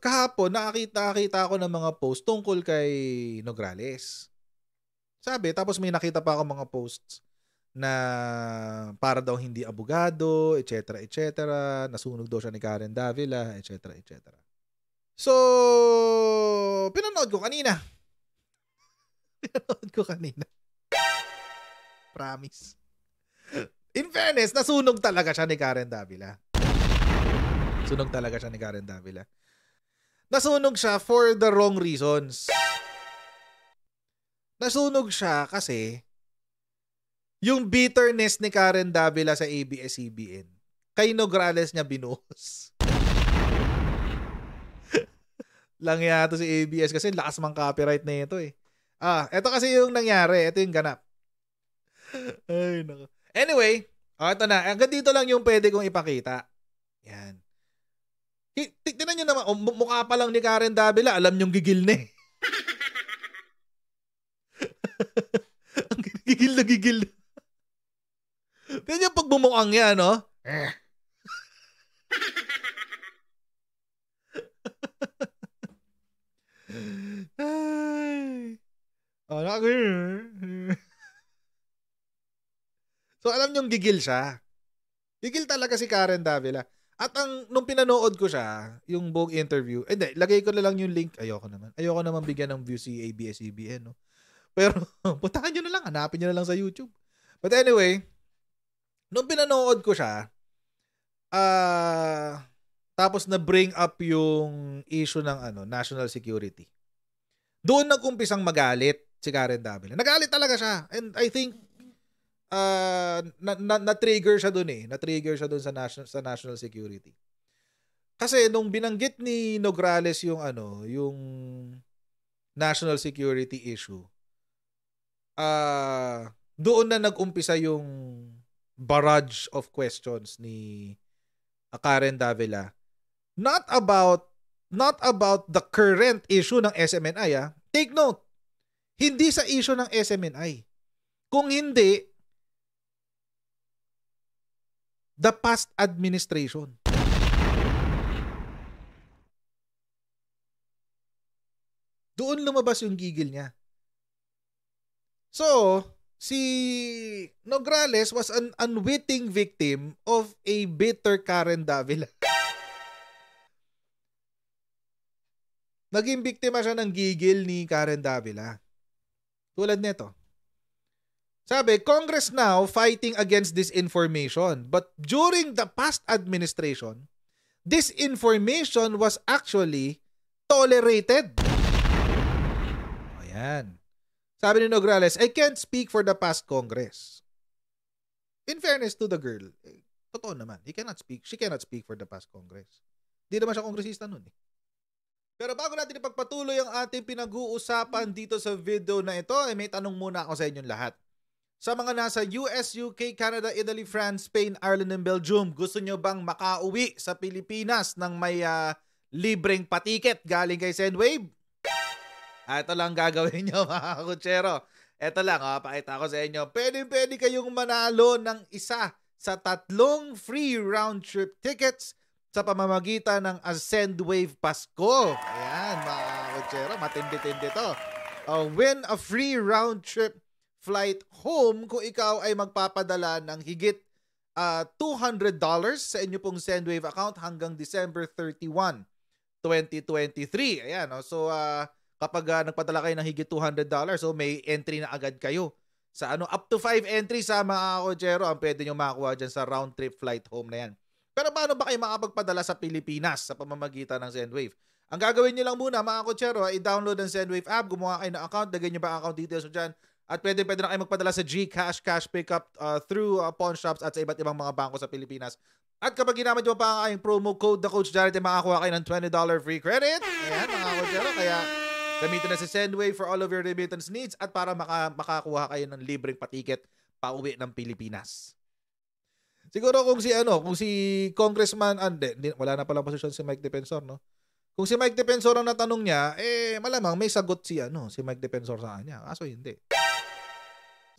kahapon, nakakita-kita ako ng mga post tungkol kay Nograles. Sabi, tapos may nakita pa ako mga posts na para daw hindi abogado, etc., etc., nasunog daw siya ni Karen Davila, etc., etc. So, pinanood ko kanina. Pinanood ko kanina. Promise. In fairness, nasunog talaga siya ni Karen Davila. Sunog talaga siya ni Karen Davila. Nasunog siya for the wrong reasons. Nasunog siya kasi yung bitterness ni Karen Davila sa ABS-CBN kay Nograles niya binuhos. Lang yata si ABS kasi lakas mang copyright na ito eh. Ah, ito kasi yung nangyari. Ito yung ganap. Ay, nako. Anyway, oh, ah, ito na. Hanggang dito lang yung pwede kong ipakita. Yan. Tignan nyo naman, oh, mukha pa lang ni Karen Davila, alam nyong gigil na eh. Ang gigil na gigil. Tignan yung pagbumuang yan, no? Eh. Ay. Oh, so alam niyong gigil siya. Gigil talaga si Karen Davila. At ang nung pinanood ko siya, yung buong interview, eh lagay ko na lang yung link. Ayoko naman. Ayoko naman bigyan ng view si ABS-CBN, no. Pero puntahan niyo na lang, hanapin niyo na lang sa YouTube. But anyway, nung pinanood ko siya, ah uh, tapos na bring up yung issue ng ano, national security. Doon nagkumpisang magalit si Karen Davila. Nagalit talaga siya. And I think uh, na, na, na-trigger siya doon eh. Na-trigger siya doon sa national sa national security. Kasi nung binanggit ni Nograles yung ano, yung national security issue. Ah, uh, doon na nag-umpisa yung barrage of questions ni Karen Davila. Not about not about the current issue ng SMNI ah. Take note. Hindi sa issue ng SMNI. Kung hindi, the past administration. Doon lumabas yung gigil niya. So, si Nograles was an unwitting victim of a bitter Karen Davila. Naging biktima siya ng gigil ni Karen Davila. Tulad nito. Sabi, Congress now fighting against disinformation. But during the past administration, disinformation was actually tolerated. Ayan. Sabi ni Nograles, I can't speak for the past Congress. In fairness to the girl, eh, totoo naman, he cannot speak, she cannot speak for the past Congress. Hindi naman siya kongresista noon eh. Pero bago natin ipagpatuloy ang ating pinag-uusapan dito sa video na ito, eh, may tanong muna ako sa inyong lahat. Sa mga nasa US, UK, Canada, Italy, France, Spain, Ireland, and Belgium, gusto nyo bang makauwi sa Pilipinas ng may uh, libreng patiket galing kay Sendwave? Ah, ito lang gagawin nyo mga kutsero. Ito lang, ha, oh, pakita ko sa inyo. Pwede pwede kayong manalo ng isa sa tatlong free round-trip tickets sa pamamagitan ng Ascend Wave Pasko. Ayan, mga kutsero, matindi-tindi to. Uh, win a free round-trip flight home kung ikaw ay magpapadala ng higit uh, ah, $200 sa inyo pong SendWave account hanggang December 31, 2023. Ayan, no? so uh, kapag uh, nagpadala kayo ng higit $200, so may entry na agad kayo. Sa ano, up to 5 entries sama mga kojero ang pwede nyo makakuha dyan sa round trip flight home na yan. Pero paano ba kayo makapagpadala sa Pilipinas sa pamamagitan ng SendWave? Ang gagawin nyo lang muna mga kotsero, i-download ang SendWave app, gumawa kayo ng account, lagay nyo ba account details mo dyan, at pwede pwede na kayo magpadala sa GCash, cash pickup uh, through uh, pawn shops at sa iba't ibang mga bangko sa Pilipinas. At kapag ginamit mo pa ang aking promo code na Coach Jared, ay eh, makakuha kayo ng $20 free credit. Ayan, mga Coach Jared. Kaya gamitin na si Sendway for all of your remittance needs at para maka, makakuha kayo ng libreng patiket pauwi ng Pilipinas. Siguro kung si ano, kung si Congressman Ande, ah, wala na palang posisyon si Mike Defensor, no? Kung si Mike Defensor ang natanong niya, eh malamang may sagot si ano, si Mike Defensor sa kanya. Aso hindi.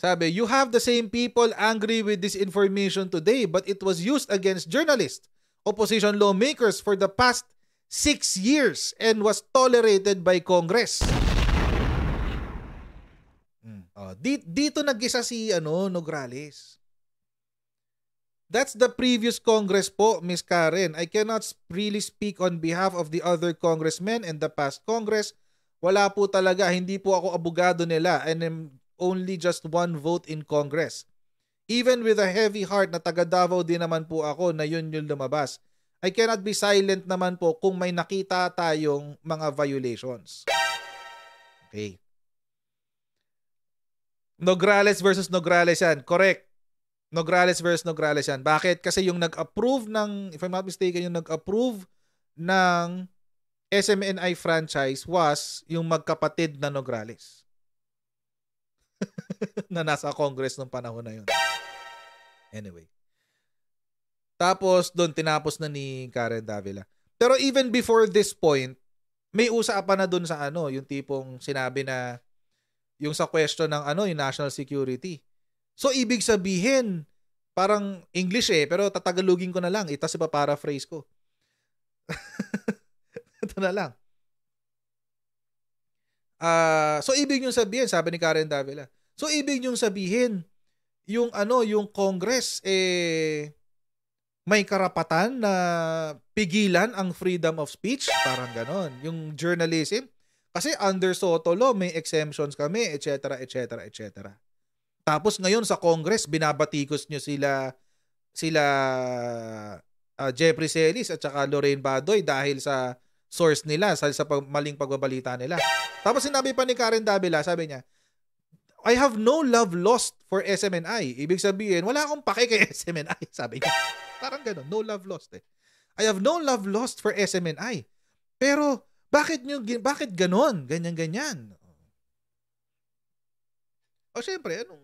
Sabi, you have the same people angry with this information today but it was used against journalists, opposition lawmakers for the past six years and was tolerated by Congress. Mm. Oh, di- dito nag-isa si ano, Nograles. That's the previous Congress po, Miss Karen. I cannot really speak on behalf of the other congressmen and the past Congress. Wala po talaga, hindi po ako abogado nila and I'm only just one vote in Congress. Even with a heavy heart na taga Davao din naman po ako na yun yung lumabas. I cannot be silent naman po kung may nakita tayong mga violations. Okay. Nograles versus Nograles yan. Correct. Nograles versus Nograles yan. Bakit? Kasi yung nag-approve ng, if I'm not mistaken, yung nag-approve ng SMNI franchise was yung magkapatid na Nograles. na nasa Congress nung panahon na yun. Anyway. Tapos, doon tinapos na ni Karen Davila. Pero even before this point, may usapan na doon sa ano, yung tipong sinabi na yung sa question ng ano, yung national security. So, ibig sabihin, parang English eh, pero tatagalugin ko na lang. Ito si pa-paraphrase ko. Ito na lang. Uh, so, ibig nyo sabihin, sabi ni Karen Davila, So ibig niyong sabihin, yung ano, yung Congress eh may karapatan na pigilan ang freedom of speech, parang ganon. Yung journalism, kasi under Soto law, may exemptions kami, etc., etc., etc. Tapos ngayon sa Congress, binabatikos nyo sila, sila uh, Jeffrey Celis at saka Lorraine Badoy dahil sa source nila, sa, sa pag, maling pagbabalita nila. Tapos sinabi pa ni Karen Davila, sabi niya, I have no love lost for SMNI. Ibig sabihin, wala akong pake kay SMNI, sabi niya. Parang ganun, no love lost eh. I have no love lost for SMNI. Pero, bakit nyo, bakit ganon? Ganyan-ganyan. O syempre, anong...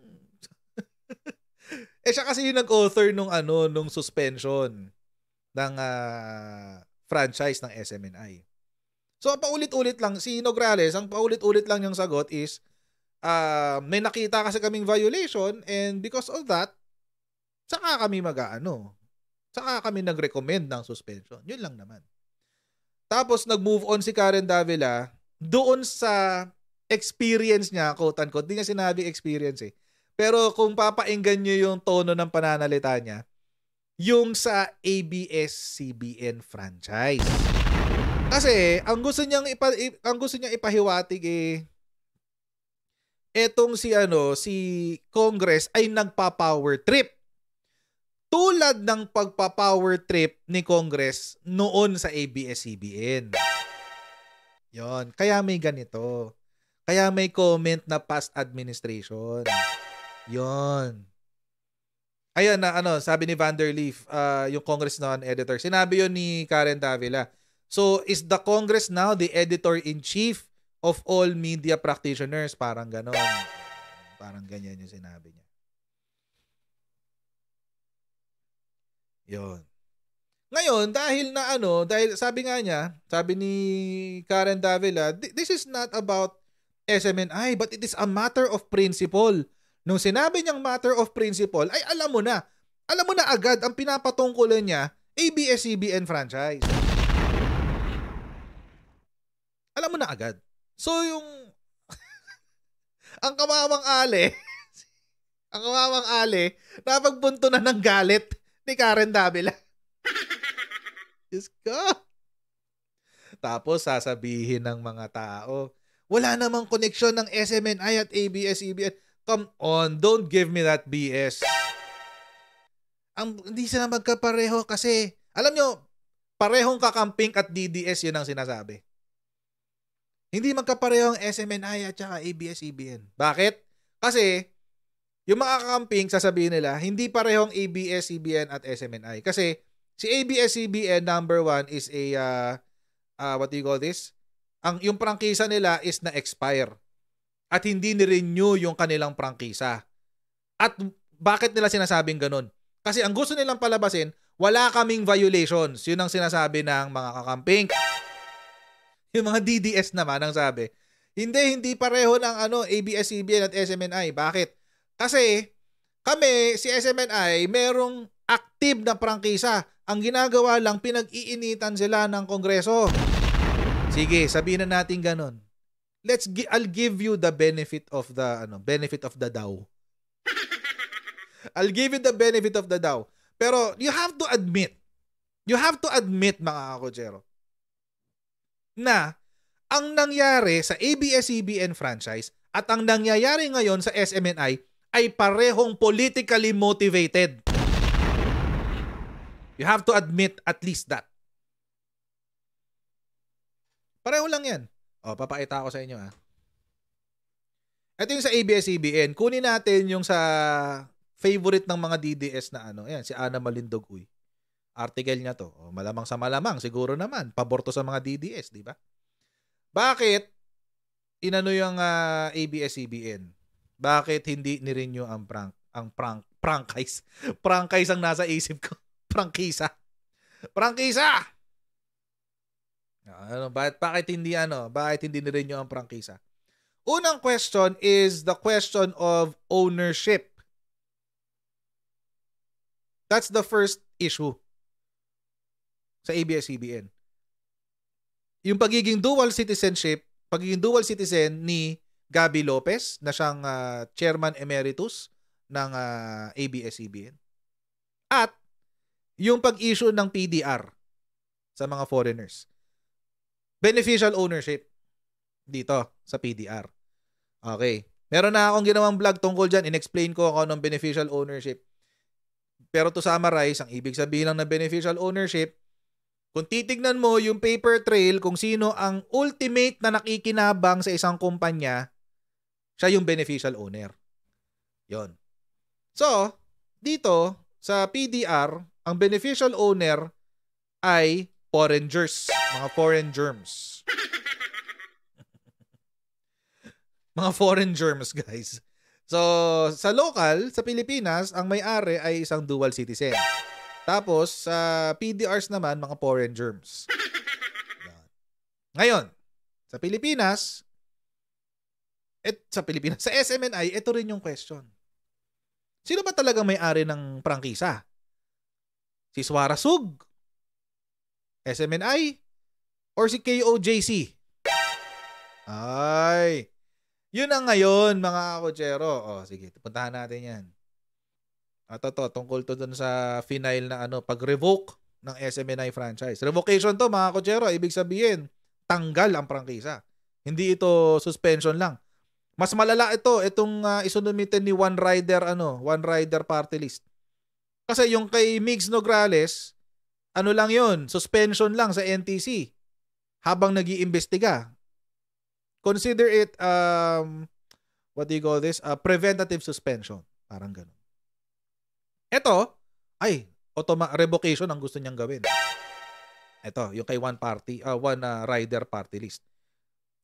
eh siya kasi yung nag-author nung ano, nung suspension ng uh, franchise ng SMNI. So paulit-ulit lang si Nograles, ang paulit-ulit lang yung sagot is uh, may nakita kasi kaming violation and because of that, saka kami mag-ano, saka kami nag-recommend ng suspension. Yun lang naman. Tapos nag-move on si Karen Davila doon sa experience niya, quote-unquote. Hindi niya sinabi experience eh. Pero kung papainggan niyo yung tono ng pananalita niya, yung sa ABS-CBN franchise. Kasi ang gusto niyang ipa, ang gusto niyang ipahiwatig eh etong si ano si Congress ay nagpa-power trip. Tulad ng pagpa-power trip ni Congress noon sa ABS-CBN. Yon, kaya may ganito. Kaya may comment na past administration. Yon. Ayun na ano, sabi ni Vanderleaf, uh, yung Congress non-editor. Sinabi yon ni Karen Davila. So, is the Congress now the editor-in-chief of all media practitioners, parang ganon. Parang ganyan yung sinabi niya. Yon. Ngayon, dahil na ano, dahil sabi nga niya, sabi ni Karen Davila, this is not about SMNI, but it is a matter of principle. Nung sinabi niyang matter of principle, ay alam mo na, alam mo na agad ang pinapatungkulan niya, ABS-CBN franchise. Alam mo na agad. So yung ang kamamang ale, ang kamamang ale, napagbunto na ng galit ni Karen Davila. Diyos ko. Tapos sasabihin ng mga tao, wala namang koneksyon ng SMNI at ABS-CBN. E Come on, don't give me that BS. Ang, hindi sila magkapareho kasi, alam nyo, parehong kakamping at DDS yun ang sinasabi. Hindi magkapareho ang SMNI at saka ABS-CBN. E bakit? Kasi, yung mga camping, sasabihin nila, hindi parehong ABS-CBN e at SMNI. Kasi, si ABS-CBN, e number one, is a, uh, uh, what do you call this? Ang, yung prangkisa nila is na-expire. At hindi ni-renew yung kanilang prangkisa. At bakit nila sinasabing ganun? Kasi ang gusto nilang palabasin, wala kaming violations. Yun ang sinasabi ng mga kakamping. Yung mga DDS naman ang sabi, hindi, hindi pareho ng ano, ABS-CBN at SMNI. Bakit? Kasi kami, si SMNI, merong active na prangkisa. Ang ginagawa lang, pinag-iinitan sila ng Kongreso. Sige, sabihin na natin ganun. Let's gi- I'll give you the benefit of the ano, benefit of the daw. I'll give you the benefit of the daw. Pero you have to admit, you have to admit mga kakotsero, na ang nangyari sa ABS-CBN franchise at ang nangyayari ngayon sa SMNI ay parehong politically motivated. You have to admit at least that. Pareho lang yan. O, oh, papakita ko sa inyo ah. Ito yung sa ABS-CBN. Kunin natin yung sa favorite ng mga DDS na ano. Ayan, si Ana Malindog Uy article niya to. O, malamang sa malamang, siguro naman. Pabor to sa mga DDS, di ba? Bakit inano yung uh, ah, ABS-CBN? Bakit hindi ni-renew ang prank ang prank franchise? franchise ang nasa isip ko. Prankisa. Prankisa! Ah, ano, bakit, bakit hindi ano? Bakit hindi ni-renew ang prangkisa? Unang question is the question of ownership. That's the first issue sa ABS-CBN. Yung pagiging dual citizenship, pagiging dual citizen ni Gabi Lopez na siyang uh, chairman emeritus ng uh, ah, ABS-CBN. At yung pag-issue ng PDR sa mga foreigners. Beneficial ownership dito sa PDR. Okay. Meron na akong ginawang vlog tungkol dyan. In-explain ko ako ng beneficial ownership. Pero to summarize, ang ibig sabihin lang ng beneficial ownership, kung titignan mo yung paper trail kung sino ang ultimate na nakikinabang sa isang kumpanya, siya yung beneficial owner. Yon. So, dito sa PDR, ang beneficial owner ay foreigners, mga foreign germs. mga foreign germs, guys. So, sa local, sa Pilipinas, ang may-ari ay isang dual citizen. Tapos, sa uh, PDRs naman, mga foreign germs. Ngayon, sa Pilipinas, et, sa Pilipinas, sa SMNI, ito rin yung question. Sino ba talaga may-ari ng prangkisa? Si Swarasug? SMNI? Or si KOJC? Ay, yun ang ngayon mga kochero. O, sige, puntahan natin yan. At ah, ito, tungkol to dun sa final na ano, pag-revoke ng SMNI franchise. Revocation to mga kutsero, ah, ibig sabihin, tanggal ang prangkisa. Hindi ito suspension lang. Mas malala ito, itong uh, ah, isunumitin ni One Rider, ano, One Rider Party List. Kasi yung kay Migs Nograles, ano lang yun, suspension lang sa NTC habang nag iimbestiga Consider it, um, what do you call this? a preventative suspension. Parang ganun. Ito, ay, automa- revocation ang gusto niyang gawin. Ito, yung kay one party, uh, one uh, rider party list.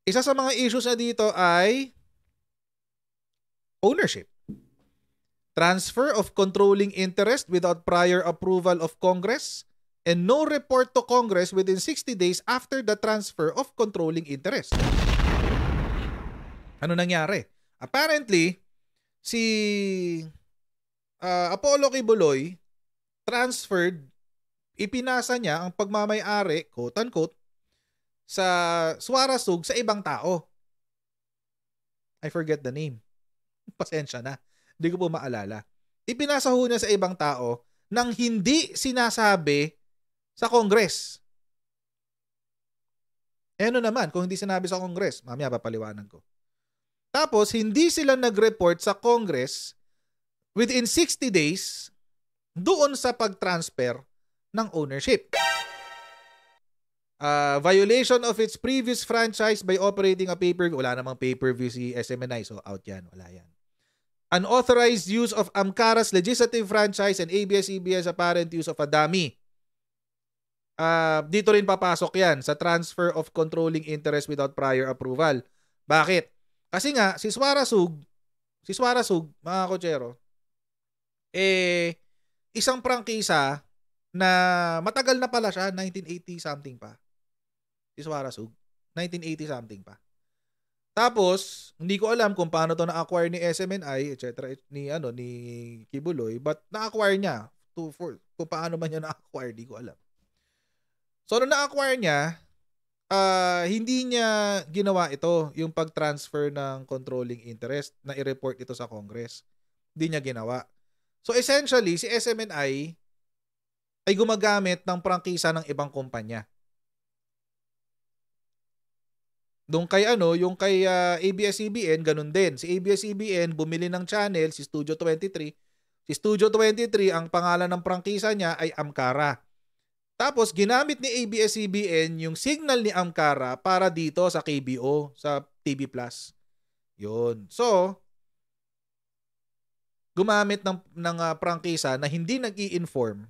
Isa sa mga issues na dito ay ownership. Transfer of controlling interest without prior approval of Congress and no report to Congress within 60 days after the transfer of controlling interest. Ano nangyari? Apparently, si uh, Apollo Kibuloy transferred, ipinasa niya ang pagmamayari, quote-unquote, sa Suarasug sa ibang tao. I forget the name. Pasensya na. Hindi ko po maalala. Ipinasa ho niya sa ibang tao nang hindi sinasabi sa Congress. Eh ano naman kung hindi sinabi sa Congress? Mamaya papaliwanag ko. Tapos, hindi sila nag-report sa Congress within 60 days doon sa pag-transfer ng ownership. Uh, violation of its previous franchise by operating a paper wala namang pay-per-view si SMNI so out yan wala yan unauthorized use of Amcara's legislative franchise and ABS-CBN's e apparent use of a dummy uh, dito rin papasok yan sa transfer of controlling interest without prior approval bakit kasi nga si Swarasug si Swarasug mga kochero eh, isang prangkisa na matagal na pala siya, 1980 something pa. Si Suarasug, 1980 something pa. Tapos, hindi ko alam kung paano to na-acquire ni SMNI, etc. ni ano ni Kibuloy, but na-acquire niya to for kung paano man niya na-acquire, di ko alam. So, nung na-acquire niya, uh, hindi niya ginawa ito, yung pag-transfer ng controlling interest na i-report ito sa Congress. Hindi niya ginawa. So essentially, si SMNI ay gumagamit ng prangkisa ng ibang kumpanya. Doon kay ano, yung kay uh, ah, ABS-CBN, ganun din. Si ABS-CBN bumili ng channel, si Studio 23. Si Studio 23, ang pangalan ng prangkisa niya ay Amkara. Tapos ginamit ni ABS-CBN yung signal ni Amkara para dito sa KBO, sa TV Plus. Yun. So, gumamit ng ng uh, prangkisa na hindi nag i inform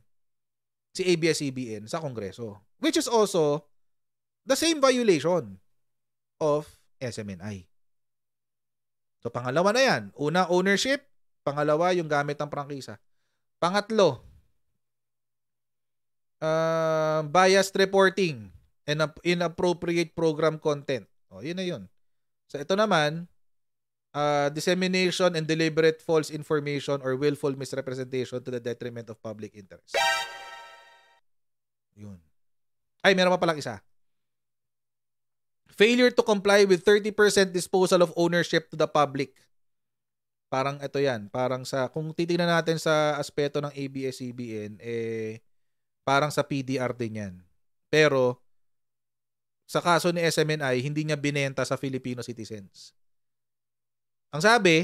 si ABS-CBN sa Kongreso. Which is also the same violation of SMNI. So pangalawa na yan. Una, ownership. Pangalawa, yung gamit ng prangkisa. Pangatlo, uh, biased reporting and inappropriate program content. O, yun na yun. So ito naman, uh, dissemination and deliberate false information or willful misrepresentation to the detriment of public interest. Yun. Ay, meron pa palang isa. Failure to comply with 30% disposal of ownership to the public. Parang ito yan. Parang sa, kung titingnan natin sa aspeto ng ABS-CBN, eh, parang sa PDR din yan. Pero, sa kaso ni SMNI, hindi niya binenta sa Filipino citizens ang sabi,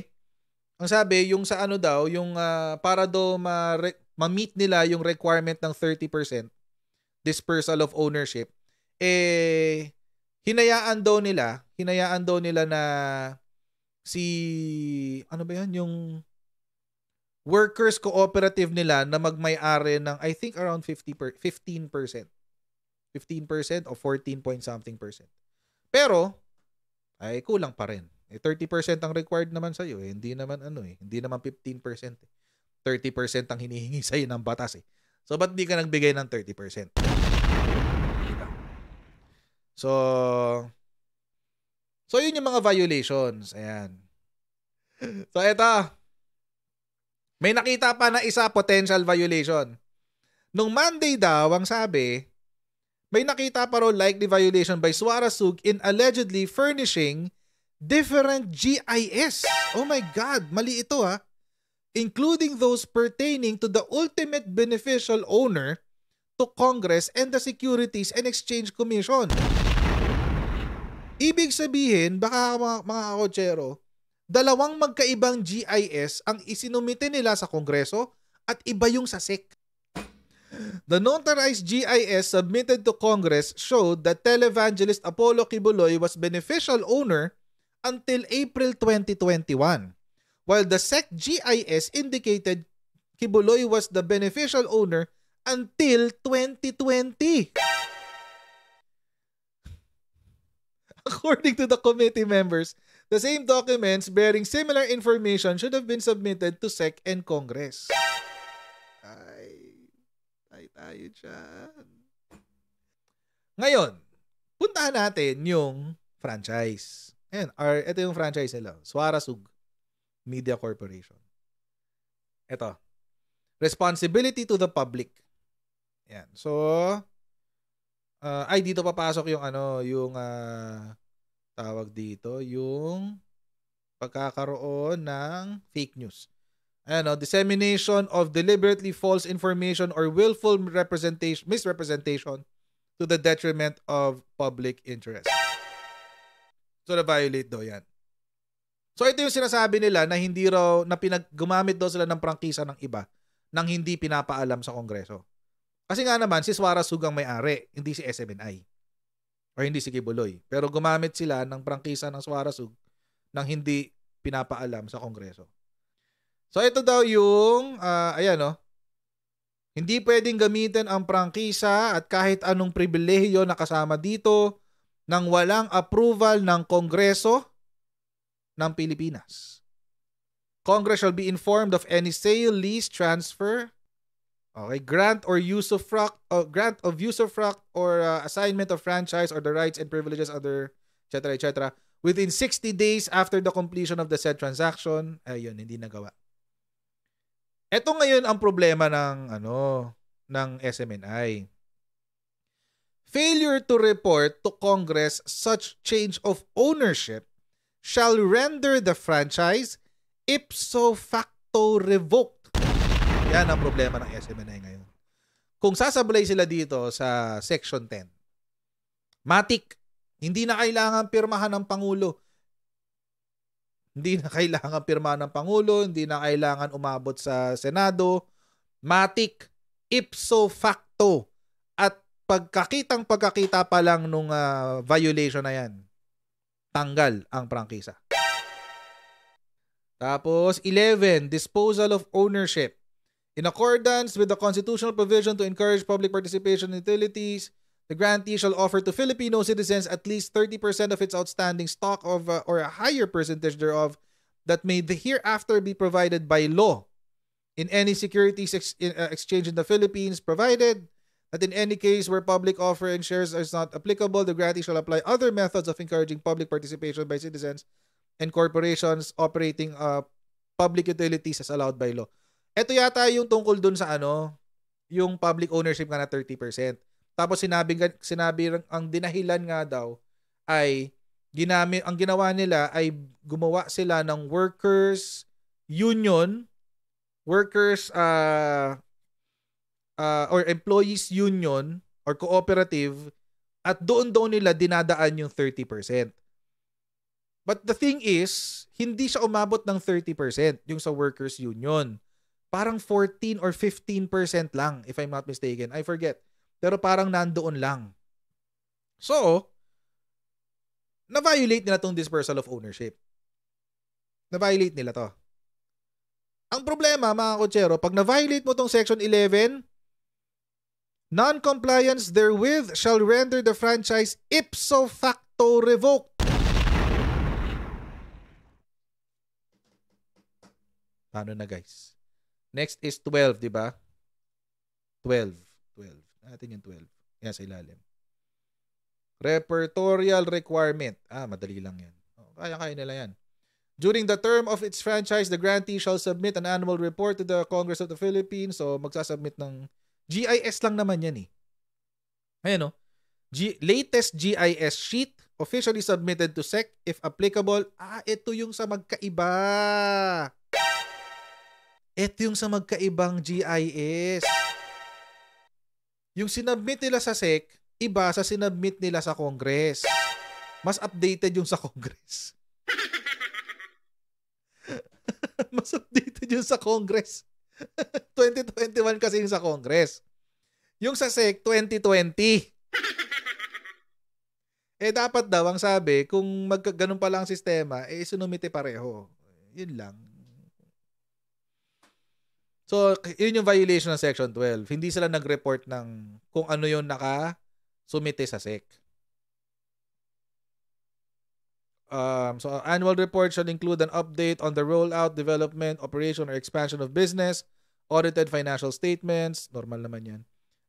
ang sabi yung sa ano daw, yung uh, para do ma ma-meet nila yung requirement ng 30% dispersal of ownership, eh hinayaan daw nila, hinayaan daw nila na si ano ba 'yan yung workers cooperative nila na magmay-ari ng I think around 50 per, 15%. 15% o 14 point something percent. Pero ay kulang pa rin. Eh 30% ang required naman sa iyo eh. Hindi naman ano eh. Hindi naman 15% eh. 30% ang hinihingi sa iyo ng batas eh. So ba't di ka nagbigay ng 30%? So So yun yung mga violations. Ayan. So eto. May nakita pa na isa potential violation. Nung Monday daw, ang sabi, may nakita pa raw likely violation by Suarez in allegedly furnishing different GIS. Oh my God, mali ito ha. Including those pertaining to the ultimate beneficial owner to Congress and the Securities and Exchange Commission. Ibig sabihin, baka mga, mga kotsero, dalawang magkaibang GIS ang isinumite nila sa Kongreso at iba yung sa SEC. The notarized GIS submitted to Congress showed that televangelist Apollo Kibuloy was beneficial owner until April 2021. While the SEC GIS indicated Kibuloy was the beneficial owner until 2020. According to the committee members, the same documents bearing similar information should have been submitted to SEC and Congress. Ay, ay tayo dyan. Ngayon, puntahan natin yung franchise. Ayan, are, ito yung franchise nila. Swarasug Media Corporation. Ito. Responsibility to the public. Ayan. So, uh, ay, dito papasok yung ano, yung uh, tawag dito, yung pagkakaroon ng fake news. Ayan, no? dissemination of deliberately false information or willful representation, misrepresentation to the detriment of public interest. So na-violate daw yan. So ito yung sinasabi nila na hindi raw, na pinag, gumamit daw sila ng prangkisa ng iba nang hindi pinapaalam sa Kongreso. Kasi nga naman, si Suara Sugang may-ari, hindi si SMNI. O hindi si Kibuloy. Pero gumamit sila ng prangkisa ng Suara Sug nang hindi pinapaalam sa Kongreso. So ito daw yung, uh, ayan o, oh, hindi pwedeng gamitin ang prangkisa at kahit anong pribilehyo na kasama dito nang walang approval ng Kongreso ng Pilipinas. Congress shall be informed of any sale, lease, transfer, okay, grant or usufruct, uh, grant of usufruct or uh, assignment of franchise or the rights and privileges other, etc., etc., within 60 days after the completion of the said transaction. Ayun, hindi nagawa. Ito ngayon ang problema ng ano ng SMNI. Failure to report to Congress such change of ownership shall render the franchise ipso facto revoked. Yan ang problema ng SMNI ngayon. Kung sasablay sila dito sa Section 10, matik, hindi na kailangan pirmahan ng Pangulo. Hindi na kailangan pirmahan ng Pangulo, hindi na kailangan umabot sa Senado. Matik, ipso facto pagkakitang pagkakita pa lang nung uh, violation na yan, tanggal ang prangkisa. Tapos 11, disposal of ownership. In accordance with the constitutional provision to encourage public participation in utilities, the grantee shall offer to Filipino citizens at least 30% of its outstanding stock of uh, or a higher percentage thereof that may the hereafter be provided by law in any securities ex- in, uh, exchange in the Philippines provided That in any case where public offering shares is not applicable, the grantee shall apply other methods of encouraging public participation by citizens and corporations operating uh, public utilities as allowed by law. Ito yata yung tungkol dun sa ano, yung public ownership nga na 30%. Tapos sinabi, sinabi ang dinahilan nga daw ay ginami, ang ginawa nila ay gumawa sila ng workers union, workers uh, uh, or employees union or cooperative at doon daw nila dinadaan yung 30%. But the thing is, hindi siya umabot ng 30% yung sa workers union. Parang 14 or 15% lang if I'm not mistaken. I forget. Pero parang nandoon lang. So, na-violate nila tong dispersal of ownership. Na-violate nila to. Ang problema, mga kutsero, pag na-violate mo tong Section 11, Non-compliance therewith shall render the franchise ipso facto revoked. Paano na guys? Next is 12, di ba? 12. 12. Natin yung 12. Yan sa ilalim. Repertorial requirement. Ah, madali lang yan. Oh, Kaya-kaya nila yan. During the term of its franchise, the grantee shall submit an annual report to the Congress of the Philippines. So, magsasubmit ng GIS lang naman yan eh. Ayan o. Oh. G- latest GIS sheet officially submitted to SEC if applicable. Ah, ito yung sa magkaiba. Ito yung sa magkaibang GIS. Yung sinubmit nila sa SEC, iba sa sinubmit nila sa Congress. Mas updated yung sa Congress. Mas updated yung sa Congress. 2021 kasi yung sa Congress. Yung sa SEC, 2020. eh dapat daw ang sabi, kung magkaganon pa lang ang sistema, eh isunumite pareho. Yun lang. So, yun yung violation ng Section 12. Hindi sila nag-report ng kung ano yung naka sumite sa SEC. Um, so annual report shall include an update on the rollout, development, operation, or expansion of business, audited financial statements, normal naman yan.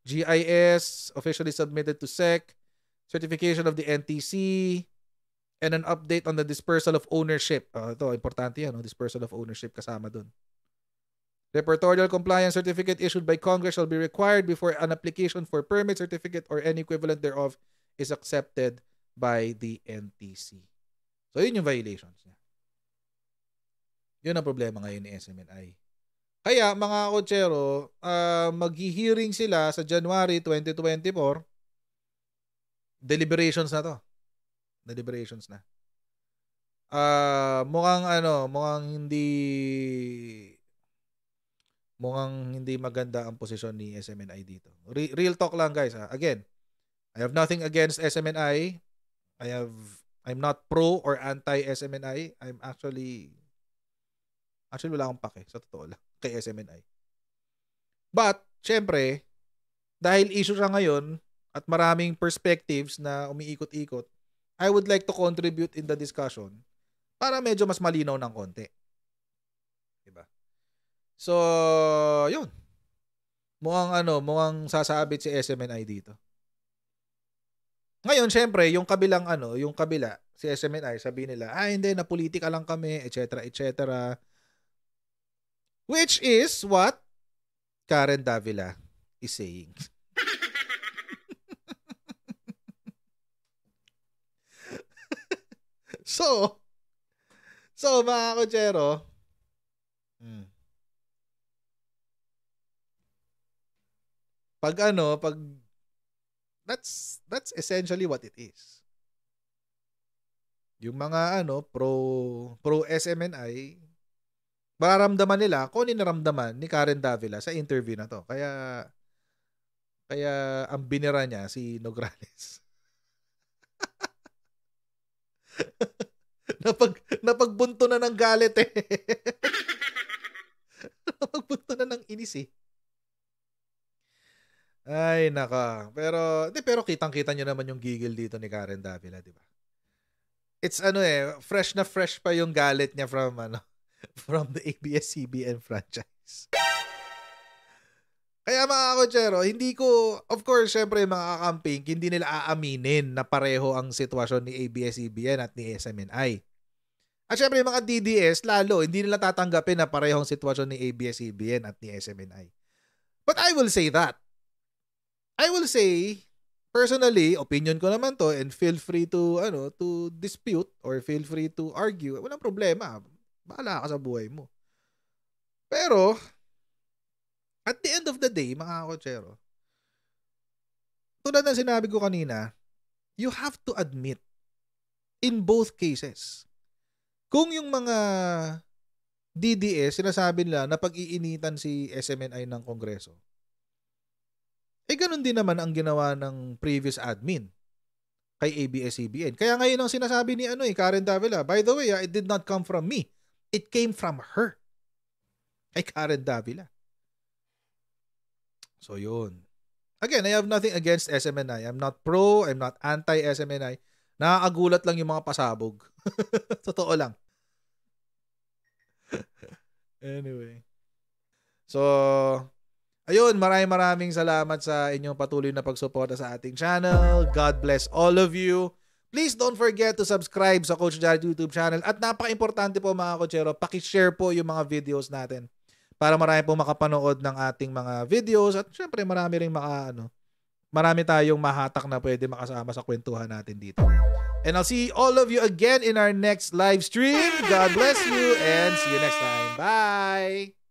GIS, officially submitted to SEC, certification of the NTC, and an update on the dispersal of ownership. Uh, ito, importante yan, no? dispersal of ownership kasama dun. Repertorial compliance certificate issued by Congress shall be required before an application for permit certificate or any equivalent thereof is accepted by the NTC. So, yun yung violations niya. Yun ang problema ngayon ni SMNI. Kaya, mga kotsero, uh, ah, mag-hearing sila sa January 2024. Deliberations na to. Deliberations na. Uh, mukhang ano, mukhang hindi mukhang hindi maganda ang posisyon ni SMNI dito. Re- real talk lang guys ha. Again, I have nothing against SMNI. I have I'm not pro or anti SMNI. I'm actually actually wala akong pake sa totoo lang kay SMNI. But syempre dahil issue siya ngayon at maraming perspectives na umiikot-ikot, I would like to contribute in the discussion para medyo mas malinaw ng konti. Diba? So, yun. Mukhang ano, mukhang sasabit si SMNI dito. Ngayon, syempre, yung kabilang ano, yung kabila, si SMNI, sabi nila, ah, hindi, na politika lang kami, etc., etc. Which is what Karen Davila is saying. so, so mga kodyero, hmm. pag ano, pag That's that's essentially what it is. Yung mga ano pro pro SMNI mararamdaman nila kung ano naramdaman ni Karen Davila sa interview na to. Kaya kaya ang binira niya si Nograles. napag napagbunto na ng galit eh. napagbunto na ng inis eh. Ay, naka. Pero, di, pero kitang-kita nyo naman yung gigil dito ni Karen Davila, di ba? It's ano eh, fresh na fresh pa yung galit niya from, ano, from the ABS-CBN franchise. Kaya mga kochero, hindi ko, of course, syempre mga kakamping, hindi nila aaminin na pareho ang sitwasyon ni ABS-CBN at ni SMNI. At syempre mga DDS, lalo, hindi nila tatanggapin na parehong sitwasyon ni ABS-CBN at ni SMNI. But I will say that I will say, personally, opinion ko naman to and feel free to, ano, to dispute or feel free to argue. Walang problema. Bahala ka sa buhay mo. Pero, at the end of the day, mga kotsero, tulad ng sinabi ko kanina, you have to admit in both cases. Kung yung mga DDS, sinasabi nila na pag-iinitan si SMNI ng Kongreso, eh ganun din naman ang ginawa ng previous admin kay ABS-CBN. Kaya ngayon ang sinasabi ni ano eh, Karen Davila, by the way, ah, it did not come from me. It came from her. Kay Karen Davila. So yun. Again, I have nothing against SMNI. I'm not pro, I'm not anti-SMNI. Nakakagulat lang yung mga pasabog. Totoo lang. anyway. So, Ayun, maraming maraming salamat sa inyong patuloy na pagsuporta sa ating channel. God bless all of you. Please don't forget to subscribe sa Coach Jared YouTube channel. At napaka-importante po mga kochero, pakishare po yung mga videos natin para marami po makapanood ng ating mga videos. At syempre, marami rin maka, ano, marami tayong mahatak na pwede makasama sa kwentuhan natin dito. And I'll see all of you again in our next live stream. God bless you and see you next time. Bye!